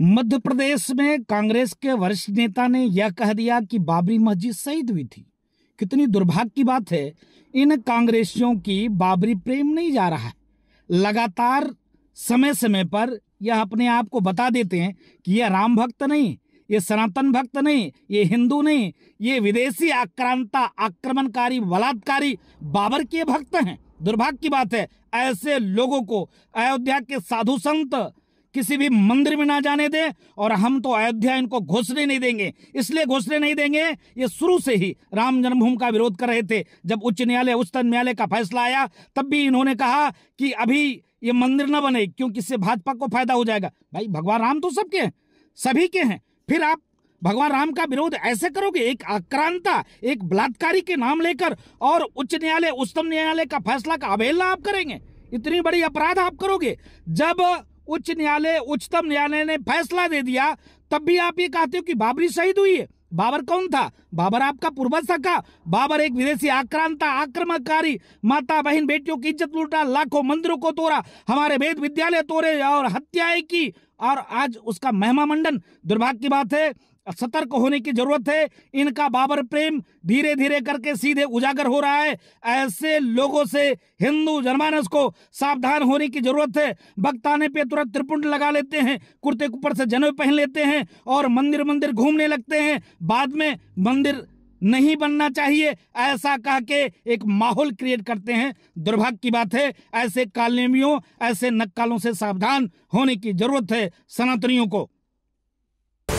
मध्य प्रदेश में कांग्रेस के वरिष्ठ नेता ने यह कह दिया कि बाबरी मस्जिद शहीद हुई थी कितनी दुर्भाग्य की बात है इन कांग्रेसियों की बाबरी प्रेम नहीं जा रहा है लगातार समय समय पर यह अपने आप को बता देते हैं कि यह राम भक्त नहीं ये सनातन भक्त नहीं ये हिंदू नहीं ये विदेशी आक्रांता आक्रमणकारी बलात्कारी बाबर के भक्त हैं दुर्भाग्य की बात है ऐसे लोगों को अयोध्या के साधु संत किसी भी मंदिर में ना जाने दे और हम तो अयोध्या इनको घुसने नहीं देंगे इसलिए घुसने नहीं देंगे ये शुरू से ही राम जन्मभूमि का विरोध कर रहे थे जब उच्च न्यायालय उच्चतम न्यायालय का फैसला आया तब भी इन्होंने कहा कि अभी ये मंदिर न बने क्योंकि इससे भाजपा को फायदा हो जाएगा भाई भगवान राम तो सबके हैं सभी के हैं फिर आप भगवान राम का विरोध ऐसे करोगे एक आक्रांता एक बलात्कारी के नाम लेकर और उच्च न्यायालय उच्चतम न्यायालय का फैसला का अवहेलना आप करेंगे इतनी बड़ी अपराध आप करोगे जब उच्च न्यायालय उच्चतम न्यायालय ने फैसला दे दिया तब भी आप ये कहते हो कि बाबरी शहीद हुई है बाबर कौन था बाबर आपका पूर्वज था का बाबर एक विदेशी आक्रांता आक्रमणकारी माता बहन बेटियों की इज्जत लूटा लाखों मंदिरों को तोड़ा हमारे वेद विद्यालय तोड़े और हत्याएं की और आज उसका महिमा मंडन दुर्भाग्य की बात है सतर्क होने की जरूरत है इनका बाबर प्रेम धीरे धीरे करके सीधे उजागर हो रहा है ऐसे लोगों से हिंदू जनमानस को सावधान होने की जरूरत है भक्त पे तुरंत त्रिपुंड लगा लेते हैं कुर्ते ऊपर से जनवे पहन लेते हैं और मंदिर मंदिर घूमने लगते हैं बाद में मंदिर नहीं बनना चाहिए ऐसा कह के एक माहौल क्रिएट करते हैं दुर्भाग्य की बात है ऐसे कालेमियों ऐसे नक्कालों से सावधान होने की जरूरत है सनातनियों को